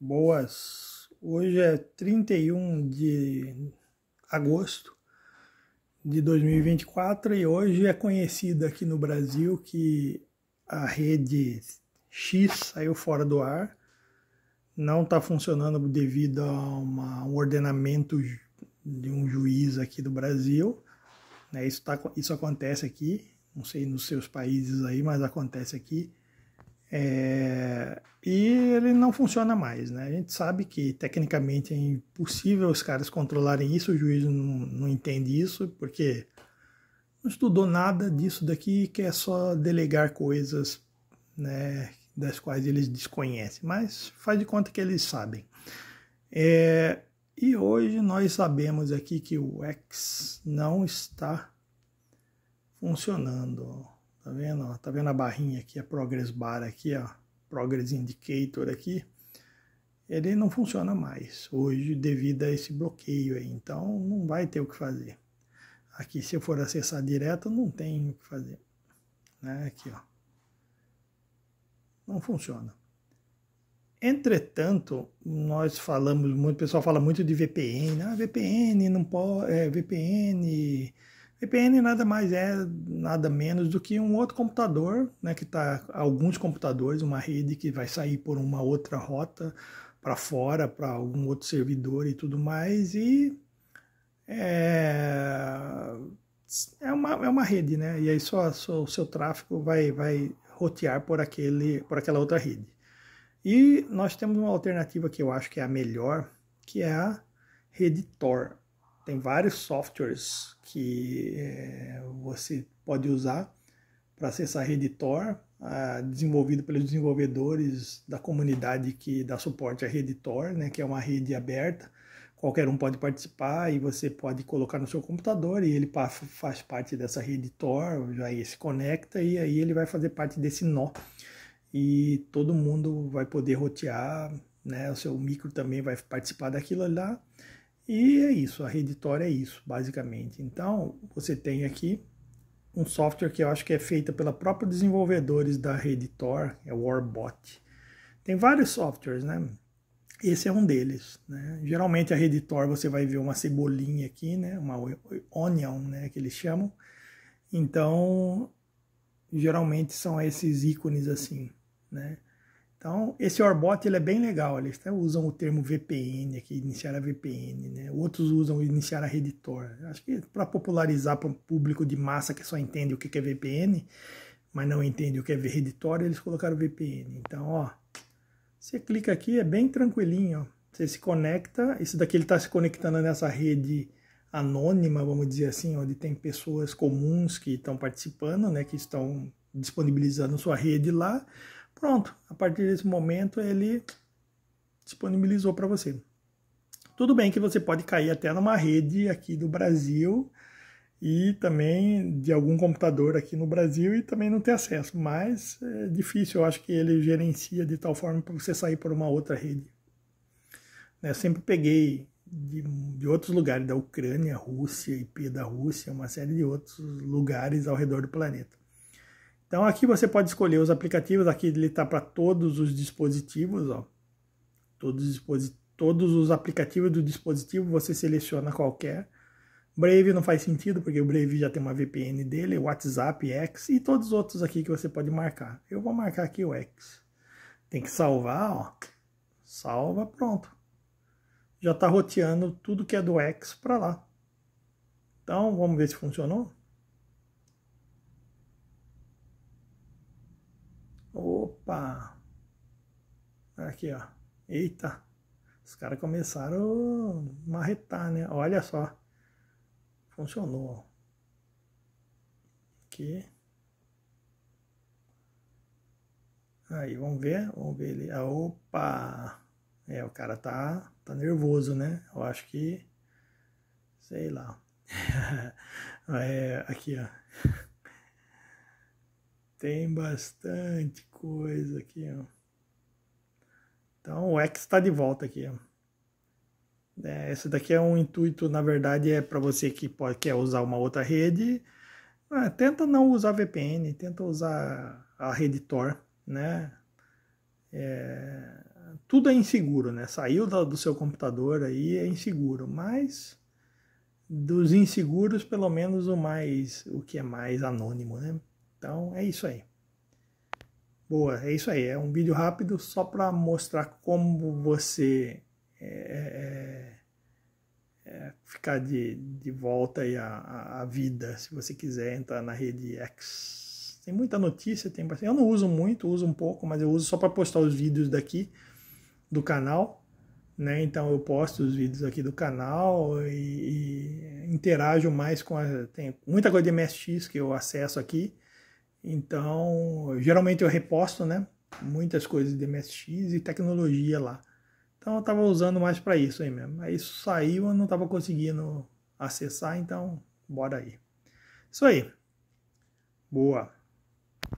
boas. Hoje é 31 de agosto de 2024 e hoje é conhecido aqui no Brasil que a rede X saiu fora do ar, não está funcionando devido a uma, um ordenamento de um juiz aqui do Brasil. Né? Isso, tá, isso acontece aqui, não sei nos seus países aí, mas acontece aqui é, e ele não funciona mais, né? A gente sabe que tecnicamente é impossível os caras controlarem isso, o juiz não, não entende isso, porque não estudou nada disso daqui, que é só delegar coisas, né, das quais eles desconhecem, mas faz de conta que eles sabem. É, e hoje nós sabemos aqui que o X não está funcionando. Tá vendo? Ó? Tá vendo a barrinha aqui, a Progress Bar aqui, ó, Progress Indicator aqui? Ele não funciona mais hoje devido a esse bloqueio aí, então não vai ter o que fazer. Aqui, se eu for acessar direto, não tem o que fazer. Né? Aqui, ó. Não funciona. Entretanto, nós falamos muito, o pessoal fala muito de VPN, ah, VPN não pode, é, VPN VPN nada mais é, nada menos do que um outro computador, né, que está alguns computadores, uma rede que vai sair por uma outra rota para fora, para algum outro servidor e tudo mais, e é, é, uma, é uma rede, né? E aí só, só o seu tráfego vai, vai rotear por, aquele, por aquela outra rede. E nós temos uma alternativa que eu acho que é a melhor, que é a rede Tor. Tem vários softwares que é, você pode usar para acessar a rede Tor, ah, desenvolvido pelos desenvolvedores da comunidade que dá suporte rede Tor, né, que é uma rede aberta. Qualquer um pode participar e você pode colocar no seu computador e ele faz parte dessa rede Tor, já se conecta e aí ele vai fazer parte desse nó. E todo mundo vai poder rotear, né, o seu micro também vai participar daquilo lá. E é isso, a reditória é isso, basicamente. Então, você tem aqui um software que eu acho que é feita pela própria desenvolvedores da Reditor, é o Warbot. Tem vários softwares, né? Esse é um deles, né? Geralmente a Reditor você vai ver uma cebolinha aqui, né? Uma onion, né? Que eles chamam. Então, geralmente são esses ícones assim, né? Então, esse Orbot ele é bem legal, eles até usam o termo VPN aqui, iniciar a VPN, né? Outros usam iniciar a Reditor. Acho que para popularizar para um público de massa que só entende o que é VPN, mas não entende o que é Reditor, eles colocaram VPN. Então, ó, você clica aqui, é bem tranquilinho, ó. Você se conecta, esse daqui ele está se conectando nessa rede anônima, vamos dizer assim, onde tem pessoas comuns que estão participando, né, que estão disponibilizando sua rede lá. Pronto, a partir desse momento ele disponibilizou para você. Tudo bem que você pode cair até numa rede aqui do Brasil e também de algum computador aqui no Brasil e também não ter acesso, mas é difícil, eu acho que ele gerencia de tal forma para você sair por uma outra rede. Né, eu sempre peguei de, de, outros lugares, da Ucrânia, Rússia, IP da Rússia, uma série de outros lugares ao redor do planeta. Então aqui você pode escolher os aplicativos, aqui ele está para todos os dispositivos, ó. Todos os, todos os aplicativos do dispositivo você seleciona qualquer. Brave não faz sentido, porque o Brave já tem uma VPN dele, WhatsApp, X e todos os outros aqui que você pode marcar. Eu vou marcar aqui o X. Tem que salvar, ó. Salva, pronto. Já está roteando tudo que é do X para lá. Então, vamos ver se funcionou. Opa! Aqui, ó. Eita! Os caras começaram a marretar, né? Olha só. Funcionou. Aqui. Aí, vamos ver. Vamos ver ele. Ah, opa! É, o cara tá, tá nervoso, né? Eu acho que. Sei lá. é, aqui, ó. Tem bastante coisa aqui, ó. Então o X está de volta aqui, ó. É, esse daqui é um intuito, na verdade, é para você que pode, quer usar uma outra rede. Ah, tenta não usar VPN, tenta usar a rede Tor, né? É, tudo é inseguro, né? Saiu do seu computador aí é inseguro, mas dos inseguros, pelo menos o mais, o que é mais anônimo, né? Então é isso aí. Boa, é isso aí. É um vídeo rápido só para mostrar como você é, é, é, ficar de, de volta aí à, à vida, se você quiser entrar na rede X. Tem muita notícia, tem Eu não uso muito, uso um pouco, mas eu uso só para postar os vídeos daqui do canal. Né? Então eu posto os vídeos aqui do canal e, e interajo mais com a, tem muita coisa de MSX que eu acesso aqui. Então, geralmente eu reposto, né? Muitas coisas de MSX e tecnologia lá. Então eu estava usando mais para isso aí mesmo. Aí isso saiu, eu não estava conseguindo acessar, então bora aí. Isso aí. Boa.